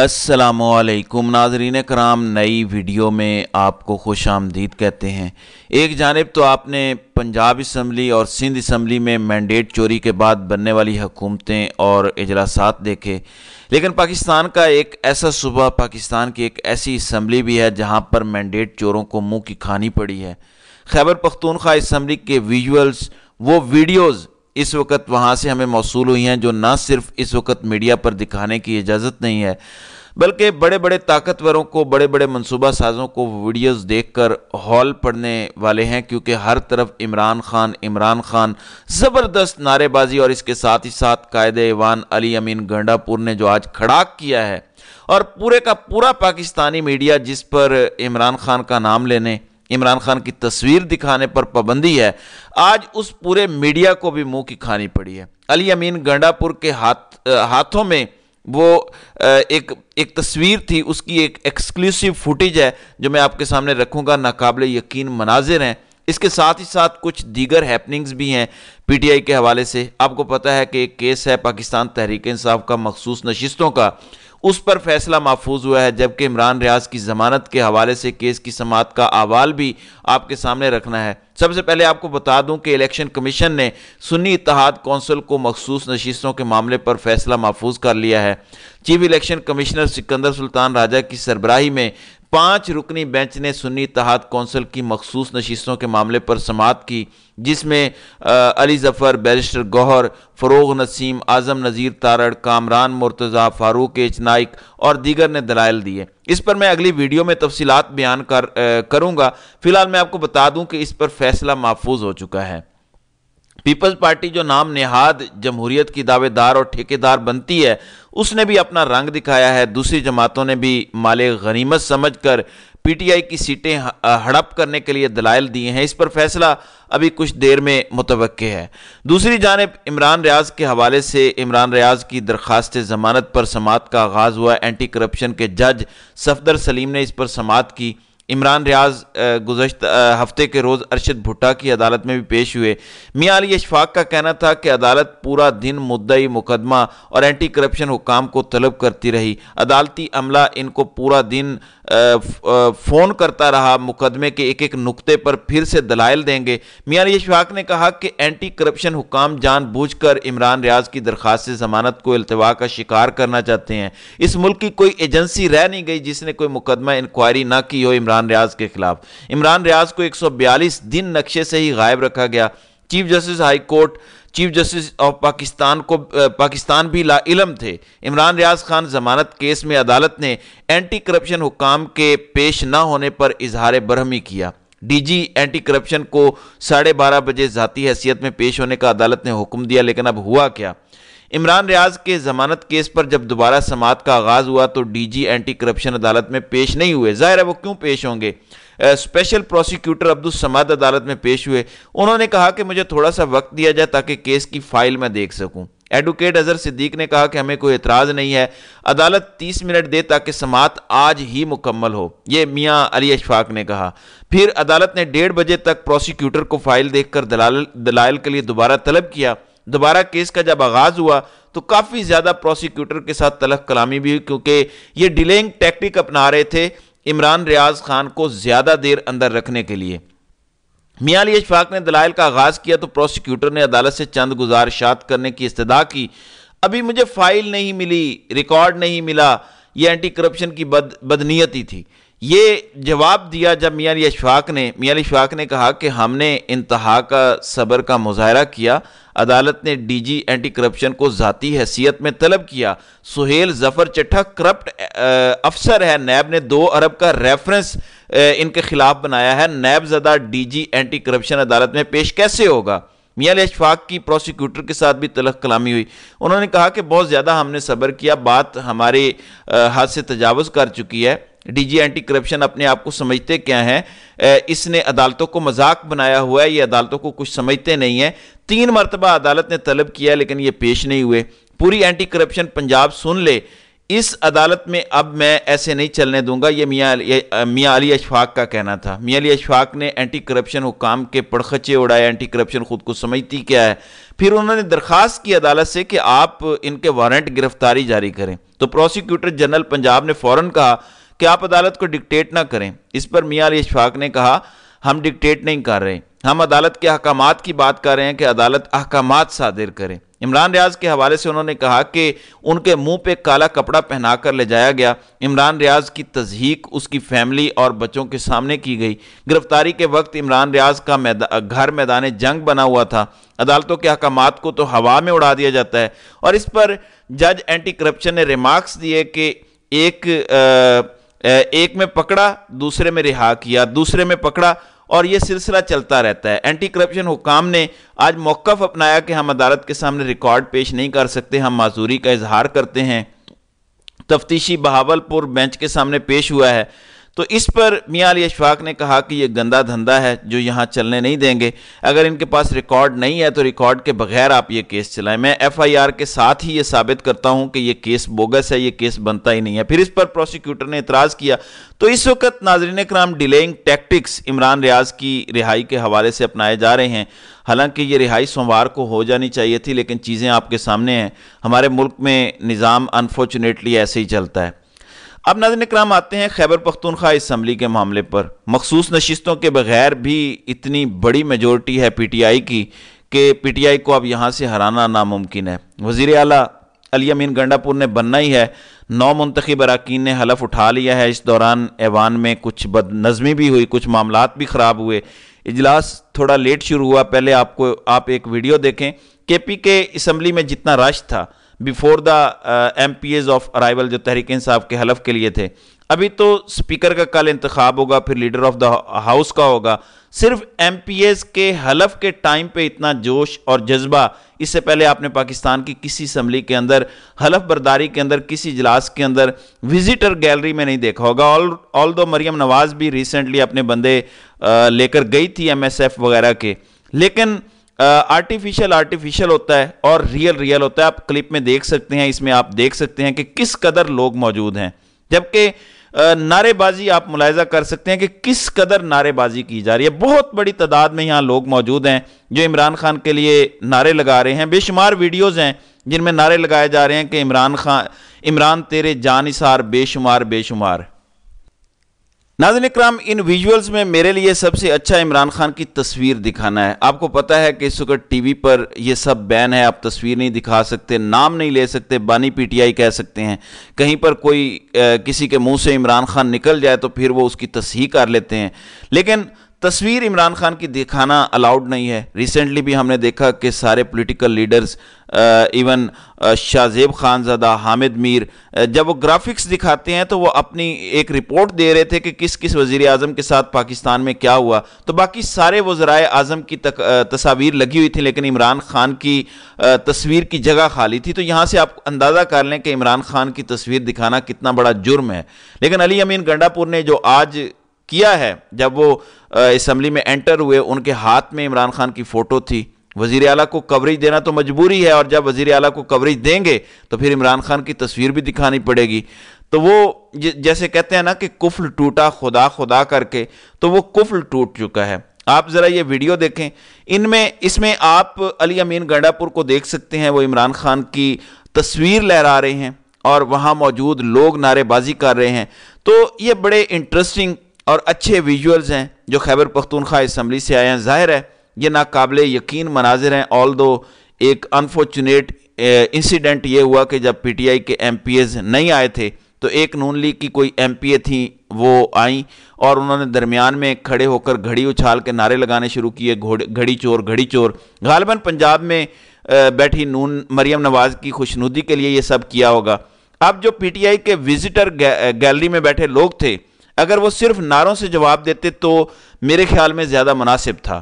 असलकुम नाजरीन कराम नई वीडियो में आपको खुश आमदीद कहते हैं एक जानब तो आपने पंजाब इसम्बली और सिंध इसम्बली में मैंडेट चोरी के बाद बनने वाली हुकूमतें और इजलासात देखे लेकिन पाकिस्तान का एक ऐसा सूबा पाकिस्तान की एक ऐसी इसम्बली भी है जहां पर मैंडेट चोरों को मुंह की खानी पड़ी है खैबर पख्तूनख्वा इसम्बली के विजुअल्स वो वीडियोज़ इस वक्त वहाँ से हमें मौसू हुई हैं जो ना सिर्फ इस वक्त मीडिया पर दिखाने की इजाज़त नहीं है बल्कि बड़े बड़े ताकतवरों को बड़े बड़े मनसूबा साजों को वीडियोस देखकर हॉल पड़ने वाले हैं क्योंकि हर तरफ इमरान खान इमरान खान ज़बरदस्त नारेबाजी और इसके साथ ही साथ कायद ईवान अली अमीन गंडापुर ने जो आज खड़ाक किया है और पूरे का पूरा पाकिस्तानी मीडिया जिस पर इमरान खान का नाम लेने इमरान खान की तस्वीर दिखाने पर पाबंदी है आज उस पूरे मीडिया को भी मुंह की खानी पड़ी है अली अमीन गंडापुर के हाथ हाथों में वो एक एक तस्वीर थी उसकी एक एक्सक्लूसिव फुटेज है जो मैं आपके सामने रखूंगा नाकबिल यकीन मनाजिर हैं इसके साथ ही साथ कुछ दीगर हैपनिंग्स भी हैं पीटीआई के हवाले से आपको पता है कि एक केस है पाकिस्तान तहरीक इंसाफ का मखसूस नशिस्तों का उस पर फैसला महफूज हुआ है जबकि इमरान रियाज की जमानत के हवाले से केस की समात का अहवाल भी आपके सामने रखना है सबसे पहले आपको बता दूं कि इलेक्शन कमीशन ने सुन्नी इतिहाद कौंसिल को मखसूस नशीसों के मामले पर फैसला महफूज कर लिया है chief election commissioner Sikandar Sultan Raja की सरबराही में पांच रुकनी बेंच ने सुन्नी तहाद कौंसिल की मखसूस नशीसों के मामले पर समाप्त की जिसमें अली जफ़र बैरिस्टर गौहर फ़रोग नसीम आज़म नज़ीर तारड़ कामरान मुर्तज़ा फ़ारूक एच नाइक और दीगर ने दलाइल दिए इस पर मैं अगली वीडियो में तफसीत बयान कर करूँगा फ़िलहाल मैं आपको बता दूँ कि इस पर फैसला महफूज हो चुका है पीपल्स पार्टी जो नाम नेहाद जमहूरियत की दावेदार और ठेकेदार बनती है उसने भी अपना रंग दिखाया है दूसरी जमातों ने भी माले गनीमत समझकर पीटीआई की सीटें हड़प करने के लिए दलाइल दिए हैं इस पर फैसला अभी कुछ देर में मुतव है दूसरी जानब इमरान रियाज के हवाले से इमरान रियाज की दरख्वास्त जमानत पर समात का आगाज़ हुआ एंटी करप्शन के जज सफदर सलीम ने इस पर समात की इमरान रियाज गुजशत हफ्ते के रोज़ अरशद भुट्टा की अदालत में भी पेश हुए मियाँ अली अशफाक का कहना था कि अदालत पूरा दिन मुद्दई मुकदमा और एंटी करप्शन हुकाम को तलब करती रही अदालती अमला इनको पूरा दिन फ़ोन करता रहा मुकदमे के एक एक नुक्ते पर फिर से दलाइल देंगे मियाँ अली अशफाक ने कहा कि एंटी करप्शन हुकाम जानबूझ कर इमरान रियाज की दरख्वास्त जमानत को अल्तवा का शिकार करना चाहते हैं इस मुल्क की कोई एजेंसी रह नहीं गई जिसने कोई मुकदमा इंक्वायरी ना की हो इमरान इमरान रियाज के खिलाफ इमरान रियाज को 142 दिन नक्शे से ही गायब रखा गया chief justice high court chief justice of Pakistan को पाकिस्तान भी ला इलम थे इमरान रियाज खान जमानत केस में अदालत ने एंटी करप्शन हुकाम के पेश न होने पर इजहार बरहमी किया डीजी एंटी करप्शन को साढ़े बारह बजे ज़ाती हैसियत में पेश होने का अदालत ने हुक्म दिया लेकिन अब हुआ क्या इमरान रियाज के जमानत केस पर जब दोबारा समात का आगाज़ हुआ तो डीजी एंटी करप्शन अदालत में पेश नहीं हुए ज़ाहिर है वो क्यों पेश होंगे स्पेशल प्रोसिक्यूटर अब्दुल समाद अदालत में पेश हुए उन्होंने कहा कि मुझे थोड़ा सा वक्त दिया जाए ताकि केस की फाइल मैं देख सकूं एडवोकेट अजहर सिद्दीक ने कहा कि हमें कोई एतराज़ नहीं है अदालत 30 मिनट दे ताकि समात आज ही मुकम्मल हो ये मियाँ अली अशफाक ने कहा फिर अदालत ने डेढ़ बजे तक प्रोसिक्यूटर को फाइल देखकर दलाल दलाल के लिए दोबारा तलब किया दोबारा केस का जब आगाज़ हुआ तो काफ़ी ज़्यादा प्रोसिक्यूटर के साथ तलख कलामी भी हुई क्योंकि ये डिलेइंग टैक्टिक अपना रहे थे इमरान रियाज खान को ज़्यादा देर अंदर रखने के लिए मियाँ अली इशफाक ने दलाइल का आगाज़ किया तो प्रोसिक्यूटर ने अदालत से चंद गुजारिशात करने की इस्तः की अभी मुझे फाइल नहीं मिली रिकॉर्ड नहीं मिला यह एंटी करप्शन की बद बदनीयती थी ये जवाब दिया जब मियाँ अशफाक ने मियाँ यशफाक ने कहा कि हमने इंतहा का सबर का मुजाहरा किया अदालत ने डी जी एंटी करप्शन को ज़ाती हैसियत में तलब किया सुहेल जफ़र चट्ठा करप्ट अफसर है नैब ने दो अरब का रेफरेंस इनके खिलाफ बनाया है नैब ज़दा डी जी एंटी करप्शन अदालत में पेश कैसे होगा मियाँ अशफाक की प्रोसिक्यूटर के साथ भी तलख कलामी हुई उन्होंने कहा कि बहुत ज़्यादा हमने सब्र किया बात हमारे हाथ से तजावज़ कर चुकी है डीजी एंटी करप्शन अपने आप को समझते क्या हैं इसने अदालतों को मजाक बनाया हुआ है ये अदालतों को कुछ समझते नहीं है तीन मरतबा अदालत ने तलब किया लेकिन ये पेश नहीं हुए पूरी एंटी करप्शन पंजाब सुन ले इस अदालत में अब मैं ऐसे नहीं चलने दूंगा ये मियाँ मियाँ अली अशफाक का कहना था मियाँ अली अशफाक ने एंटी करप्शन हुकाम के पड़खचे उड़ाए एंटी करप्शन खुद को समझती क्या है फिर उन्होंने दरख्वास्त की अदालत से कि आप इनके वारंट गिरफ्तारी जारी करें तो प्रोसिक्यूटर जनरल पंजाब ने फ़ौरन कहा कि आप अदालत को डिक्टेट ना करें इस पर मियाँ अली इशफाक ने कहा हम डिक्टेट नहीं कर रहे हम अदालत के अहकाम की बात कर रहे हैं कि अदालत अहकाम सादिर करें इमरान रियाज के हवाले से उन्होंने कहा कि उनके मुंह पे काला कपड़ा पहना कर ले जाया गया इमरान रियाज की तजहीक उसकी फैमिली और बच्चों के सामने की गई गिरफ्तारी के वक्त इमरान रियाज का मैदा, घर मैदान जंग बना हुआ था अदालतों के अहकाम को तो हवा में उड़ा दिया जाता है और इस पर जज एंटी करप्शन ने रिमार्क्स दिए कि एक आ, एक में पकड़ा दूसरे में रिहा किया दूसरे में पकड़ा और ये सिलसिला चलता रहता है एंटी करप्शन हुकाम ने आज मौकफ अपनाया कि हम अदालत के सामने रिकॉर्ड पेश नहीं कर सकते हम माजूरी का इजहार करते हैं तफ्तीशी बहावलपुर बेंच के सामने पेश हुआ है तो इस पर मियाँ अली अशफाक ने कहा कि ये गंदा धंधा है जो यहाँ चलने नहीं देंगे अगर इनके पास रिकॉर्ड नहीं है तो रिकॉर्ड के बगैर आप ये केस चलाएं मैं एफआईआर के साथ ही ये साबित करता हूँ कि ये केस बोगस है ये केस बनता ही नहीं है फिर इस पर प्रोसिक्यूटर ने इतराज़ किया तो इस वक्त नाजरीन कराम डिलेइंग टैक्टिक्स इमरान रियाज की रिहाई के हवाले से अपनाए जा रहे हैं हालांकि ये रिहाई सोमवार को हो जानी चाहिए थी लेकिन चीज़ें आपके सामने हैं हमारे मुल्क में निज़ाम अनफॉर्चुनेटली ऐसे ही चलता है अब नजर कराम आते हैं खैबर पख्तूनख्वा इसम्बली के मामले पर मखसूस नशस्तों के बगैर भी इतनी बड़ी मेजोरिटी है पी टी आई की कि पी टी आई को अब यहाँ से हराना नामुमकिन है वज़ी अली अली अमीन गंडापुर ने बनना ही है नौ मंतखब अरकान ने हलफ उठा लिया है इस दौरान ऐवान में कुछ बदनज़मी भी हुई कुछ मामला भी ख़राब हुए इजलास थोड़ा लेट शुरू हुआ पहले आपको आप एक वीडियो देखें के पी के इसम्बली में जितना रश था before the M P As of arrival जो तहरीक इंसाफ के हलफ के लिए थे अभी तो स्पीकर का कल इंतखब होगा फिर लीडर ऑफ द हाउस का होगा सिर्फ एम पी एज के हलफ के टाइम पे इतना जोश और जज्बा इससे पहले आपने पाकिस्तान की किसी असम्बली के अंदर हलफ बर्दारी के अंदर किसी इजलास के अंदर विजिटर गैलरी में नहीं देखा होगा ऑल ऑल दो मरियम नवाज़ भी रिसेंटली अपने बंदे uh, लेकर गई थी एम एस एफ वगैरह के लेकिन आर्टिफिशियल uh, आर्टिफिशियल होता है और रियल रियल होता है आप क्लिप में देख सकते हैं इसमें आप देख सकते हैं कि किस कदर लोग मौजूद हैं जबकि uh, नारेबाजी आप मुलायजा कर सकते हैं कि किस कदर नारेबाजी की जा रही है बहुत बड़ी तादाद में यहाँ लोग मौजूद हैं जो इमरान खान के लिए नारे लगा रहे हैं बेशुमार वीडियोज़ हैं जिनमें नारे लगाए जा रहे हैं कि इमरान खान इमरान तेरे जानसार बेशुमार बेशुमार नाजन कराम इन विजुअल्स में मेरे लिए सबसे अच्छा इमरान खान की तस्वीर दिखाना है आपको पता है कि इस वक्त टीवी पर यह सब बैन है आप तस्वीर नहीं दिखा सकते नाम नहीं ले सकते बानी पीटीआई कह सकते हैं कहीं पर कोई आ, किसी के मुंह से इमरान खान निकल जाए तो फिर वो उसकी तस्ही कर लेते हैं लेकिन तस्वीर इमरान खान की दिखाना अलाउड नहीं है रिसेंटली भी हमने देखा कि सारे political leaders even Shahzeb Khanzada Hamid Mir जब वो ग्राफिक्स दिखाते हैं तो वो अपनी एक रिपोर्ट दे रहे थे कि किस किस वजीर अजम के साथ पाकिस्तान में क्या हुआ तो बाकी सारे वज्राए अजम की तक, तस्वीर लगी हुई थी लेकिन इमरान खान की तस्वीर की जगह खाली थी तो यहाँ से आप अंदाज़ा कर लें कि इमरान खान की तस्वीर दिखाना कितना बड़ा जुर्म है लेकिन अली अमीन गंडापुर ने जो आज किया है जब वो इसम्बली में एंटर हुए उनके हाथ में इमरान खान की फ़ोटो थी वजीर अला को कवरेज देना तो मजबूरी है और जब वजीर अला को कवरेज देंगे तो फिर इमरान खान की तस्वीर भी दिखानी पड़ेगी तो वो जैसे कहते हैं ना कि कुफल टूटा खुदा खुदा करके तो वो कुफल टूट चुका है आप ज़रा ये वीडियो देखें इनमें इसमें आप अली अमीन गंडापुर को देख सकते हैं वो इमरान खान की तस्वीर लहरा रहे हैं और वहाँ मौजूद लोग नारेबाजी कर रहे हैं तो ये बड़े इंटरेस्टिंग और अच्छे विजुअल्स हैं जो खैबर पख्तूनख्वा इसम्बली से आए हैं जाहिर है ये नाकबिल यकीन मनाजिर हैं ऑल दो एक अनफॉर्चुनेट इंसिडेंट ये हुआ कि जब पी टी आई के एम पी एज नहीं आए थे तो एक नून लीग की कोई एम पी ए थी वो आई और उन्होंने दरमियान में खड़े होकर घड़ी उछाल के नारे लगाने शुरू किए घड़ी चोर घड़ी चोर गालबन पंजाब में बैठी नून मरियम नवाज़ की खुशनुदी के लिए ये सब किया होगा अब जो पीटीआई के विजिटर गैलरी में बैठे लोग थे अगर वो सिर्फ नारों से जवाब देते तो मेरे ख्याल में ज़्यादा मुनासिब था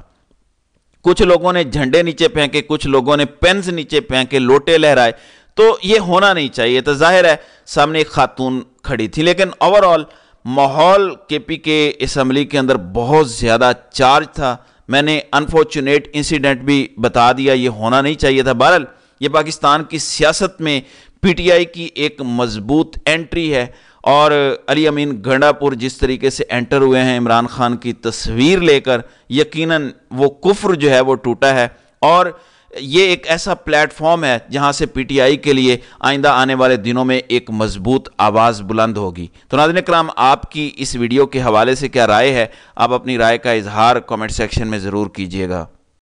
कुछ लोगों ने झंडे नीचे फेंके कुछ लोगों ने पेन्स नीचे फेंके लोटे लहराए तो ये होना नहीं चाहिए तो जाहिर है सामने एक खातून खड़ी थी लेकिन ओवरऑल माहौल के पी के असम्बली के अंदर बहुत ज़्यादा चार्ज था मैंने अनफॉर्चुनेट इंसिडेंट भी बता दिया ये होना नहीं चाहिए था बहरल ये पाकिस्तान की सियासत में पीटीआई की एक मजबूत एंट्री है और अली अमीन गंडापुर जिस तरीके से एंटर हुए हैं इमरान खान की तस्वीर लेकर यकीनन वो कुफ्र जो है वो टूटा है और ये एक ऐसा प्लेटफॉर्म है जहां से पीटीआई के लिए आइंदा आने वाले दिनों में एक मजबूत आवाज़ बुलंद होगी तो नाजन कराम आपकी इस वीडियो के हवाले से क्या राय है आप अपनी राय का इजहार कमेंट सेक्शन में ज़रूर कीजिएगा